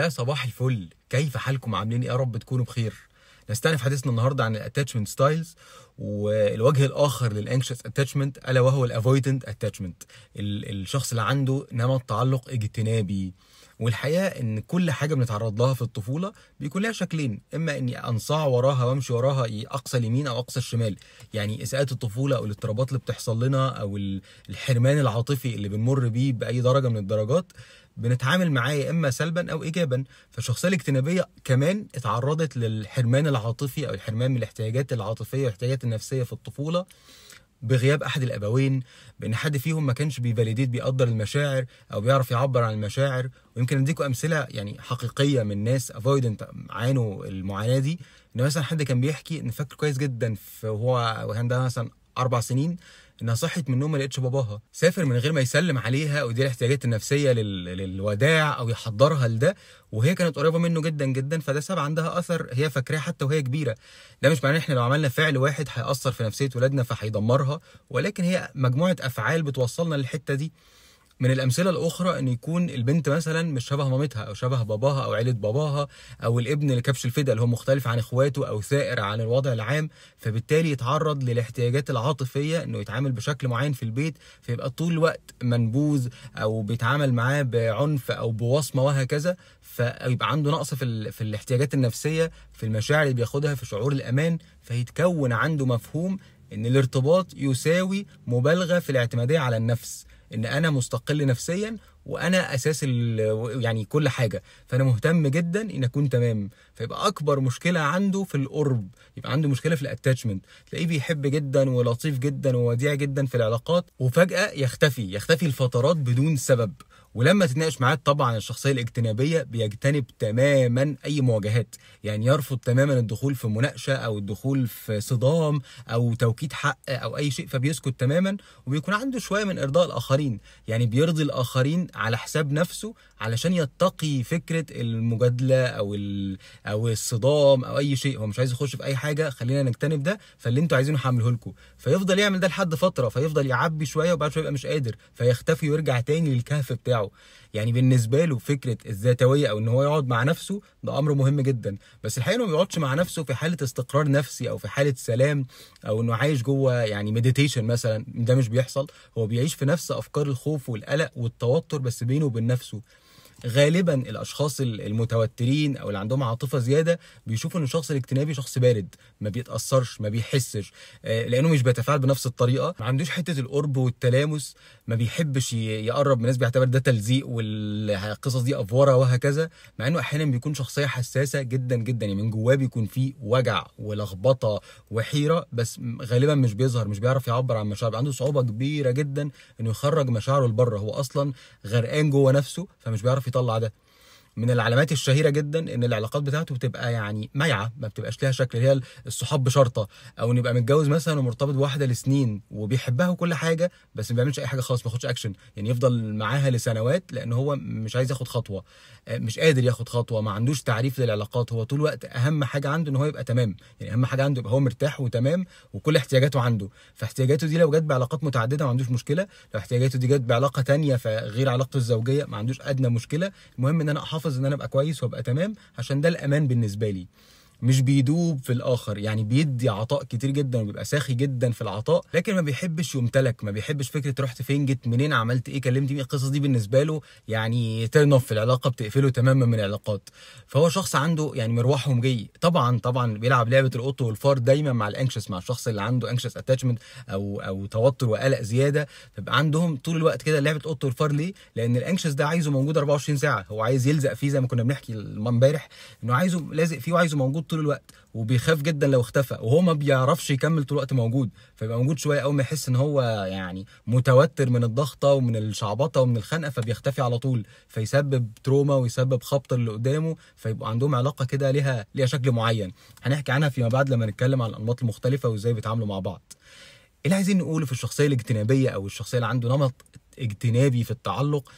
يا صباح الفل كيف حالكم عاملين ايه يا رب تكونوا بخير نستأنف حديثنا النهارده عن الاتاتشمنت ستايلز والوجه الاخر للانكشس اتاتشمنت الا وهو الافويدنت اتاتشمنت الشخص اللي عنده نمط تعلق اجتنابي والحقيقه ان كل حاجه بنتعرض لها في الطفوله بيكون لها شكلين اما اني انصاع وراها وامشي وراها إيه، اقصى اليمين او اقصى الشمال يعني اساءات الطفوله او الاضطرابات اللي بتحصل لنا او الحرمان العاطفي اللي بنمر بيه باي درجه من الدرجات بنتعامل معاه يا اما سلبا او ايجابا فالشخصيه الاجتنابيه كمان اتعرضت للحرمان العاطفي او الحرمان من الاحتياجات العاطفيه والاحتياجات النفسيه في الطفوله بغياب احد الابوين بان حد فيهم ما كانش بيفاليديت بيقدر المشاعر او بيعرف يعبر عن المشاعر ويمكن اديكم امثله يعني حقيقيه من ناس افويدنت عانوا المعاناه دي ان مثلا حد كان بيحكي ان فاكر كويس جدا وهو وكان ده مثلا اربع سنين انها صحت من النوم ما لقتش باباها سافر من غير ما يسلم عليها ودي الاحتياجات النفسيه لل... للوداع او يحضرها لده وهي كانت قريبه منه جدا جدا فده ساب عندها اثر هي فاكراه حتى وهي كبيره ده مش معناه احنا لو عملنا فعل واحد هياثر في نفسيه ولادنا فهيدمرها ولكن هي مجموعه افعال بتوصلنا للحته دي من الامثله الاخرى ان يكون البنت مثلا مش شبه مامتها او شبه باباها او عيله باباها او الابن اللي كبش الفدا اللي هو مختلف عن اخواته او ثائر عن الوضع العام فبالتالي يتعرض للاحتياجات العاطفيه انه يتعامل بشكل معين في البيت فيبقى طول الوقت منبوذ او بيتعامل معاه بعنف او بوصمه وهكذا فيبقى عنده نقص في, في الاحتياجات النفسيه في المشاعر اللي بياخدها في شعور الامان فيتكون عنده مفهوم ان الارتباط يساوي مبالغه في الاعتماديه على النفس ان انا مستقل نفسيا وانا اساس يعني كل حاجه فانا مهتم جدا ان اكون تمام فيبقى اكبر مشكله عنده في القرب يبقى عنده مشكله في الاتاتشمنت تلاقيه بيحب جدا ولطيف جدا ووديع جدا في العلاقات وفجاه يختفي يختفي لفترات بدون سبب ولما تتناقش معاه طبعا الشخصيه الاجتنابيه بيجتنب تماما اي مواجهات يعني يرفض تماما الدخول في مناقشه او الدخول في صدام او توكيد حق او اي شيء فبيسكت تماما وبيكون عنده شويه من ارضاء الاخرين يعني بيرضي الاخرين على حساب نفسه علشان يتقي فكره المجادله او او الصدام او اي شيء هو مش عايز يخش في اي حاجه خلينا نجتنب ده فاللي انتوا عايزينه هعمله لكم فيفضل يعمل ده لحد فتره فيفضل يعبي شويه وبعد شويه يبقى مش قادر فيختفي ويرجع تاني للكهف بتاعه يعني بالنسبه له فكره الذاتويه او ان هو يقعد مع نفسه ده امر مهم جدا بس الحقيقه انه ما بيقعدش مع نفسه في حاله استقرار نفسي او في حاله سلام او انه عايش جوه يعني مديتيشن مثلا ده مش بيحصل هو بيعيش في نفس افكار الخوف والقلق والتوتر بس بينه وبين نفسه غالبا الاشخاص المتوترين او اللي عندهم عاطفه زياده بيشوفوا ان الشخص الاجتنابي شخص بارد ما بيتاثرش ما بيحسش آه، لانه مش بيتفاعل بنفس الطريقه ما عندوش حته القرب والتلامس ما بيحبش يقرب من الناس بيعتبر ده تلزيق والقصص دي افوره وهكذا مع انه احيانا بيكون شخصيه حساسه جدا جدا يعني من جواه بيكون فيه وجع ولخبطه وحيره بس غالبا مش بيظهر مش بيعرف يعبر عن مشاعره عنده صعوبه كبيره جدا انه يخرج مشاعره لبره هو اصلا غرقان جوه نفسه فمش بيعرف طلع ده من العلامات الشهيره جدا ان العلاقات بتاعته بتبقى يعني مايعه ما بتبقاش ليها شكل هي الصحاب بشرطه او ان يبقى متجوز مثلا ومرتبط بواحده لسنين وبيحبها وكل حاجه بس ما بيعملش اي حاجه خالص ما ياخدش اكشن يعني يفضل معاها لسنوات لان هو مش عايز ياخد خطوه آه، مش قادر ياخد خطوه ما عندوش تعريف للعلاقات هو طول الوقت اهم حاجه عنده ان هو يبقى تمام يعني اهم حاجه عنده يبقى هو مرتاح وتمام وكل احتياجاته عنده فاحتياجاته دي لو جت بعلاقات متعدده ما عندوش مشكله لو احتياجاته دي جت بعلاقه ثانيه فغير علاقته الزوجيه ما عندوش ادنى مشكله المهم ان انا احافظ احافظ ان انا ابقى كويس وابقى تمام عشان ده الامان بالنسبه لي مش بيدوب في الاخر يعني بيدي عطاء كتير جدا وبيبقى ساخي جدا في العطاء لكن ما بيحبش يمتلك ما بيحبش فكره رحت فين جيت منين عملت ايه كلمت مين القصص دي بالنسبه له يعني ترن في العلاقه بتقفله تماما من العلاقات فهو شخص عنده يعني مروحهم جاي طبعا طبعا بيلعب لعبه القط والفار دايما مع الانكشس مع الشخص اللي عنده انكشس اتاتشمنت او او توتر وقلق زياده فبقى عندهم طول الوقت كده لعبه القط والفار ليه لان الانكشس ده عايزه موجود 24 ساعه هو عايز يلزق فيه زي ما كنا بنحكي امبارح انه عايزه لازق فيه وعايزه موجود موجود طول الوقت وبيخاف جدا لو اختفى وهو ما بيعرفش يكمل طول الوقت موجود فيبقى موجود شويه اول ما يحس ان هو يعني متوتر من الضغطه ومن الشعبطه ومن الخنقه فبيختفي على طول فيسبب تروما ويسبب خبط اللي قدامه فيبقى عندهم علاقه كده ليها ليها شكل معين هنحكي عنها فيما بعد لما نتكلم عن الانماط المختلفه وازاي بيتعاملوا مع بعض إيه اللي عايزين نقوله في الشخصيه الاجتنابيه او الشخصيه اللي عنده نمط اجتنابي في التعلق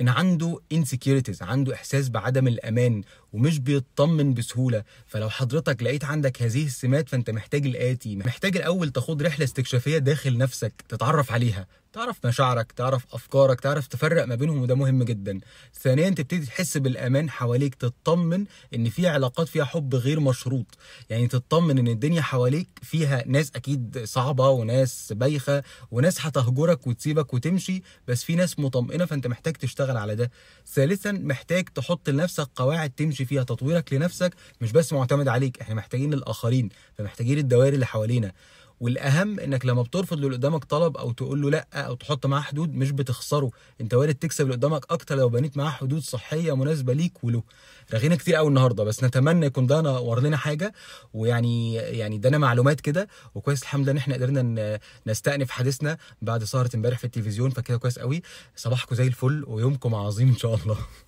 ان عنده انسكيورتيز عنده احساس بعدم الامان ومش بيطمن بسهوله فلو حضرتك لقيت عندك هذه السمات فانت محتاج الاتي محتاج الاول تخوض رحله استكشافيه داخل نفسك تتعرف عليها تعرف مشاعرك تعرف افكارك تعرف تفرق ما بينهم وده مهم جدا ثانيا تبتدي تحس بالامان حواليك تطمن ان في علاقات فيها حب غير مشروط يعني تطمن ان الدنيا حواليك فيها ناس اكيد صعبه وناس بايخه وناس هتهجرك وتسيبك وتمشي بس في ناس مطمئنه فانت محتاج تشتغل على ده ثالثا محتاج تحط لنفسك قواعد تمشي تمشي فيها تطويرك لنفسك مش بس معتمد عليك احنا محتاجين الاخرين فمحتاجين الدوائر اللي حوالينا والاهم انك لما بترفض اللي قدامك طلب او تقول له لا او تحط معاه حدود مش بتخسره انت وارد تكسب اللي قدامك اكتر لو بنيت معاه حدود صحيه مناسبه ليك وله رغينا كتير قوي النهارده بس نتمنى يكون ده نور لنا حاجه ويعني يعني ادانا معلومات كده وكويس الحمد لله ان احنا قدرنا نستأنف حديثنا بعد سهره امبارح في التلفزيون فكده كويس قوي صباحكم زي الفل ويومكم عظيم ان شاء الله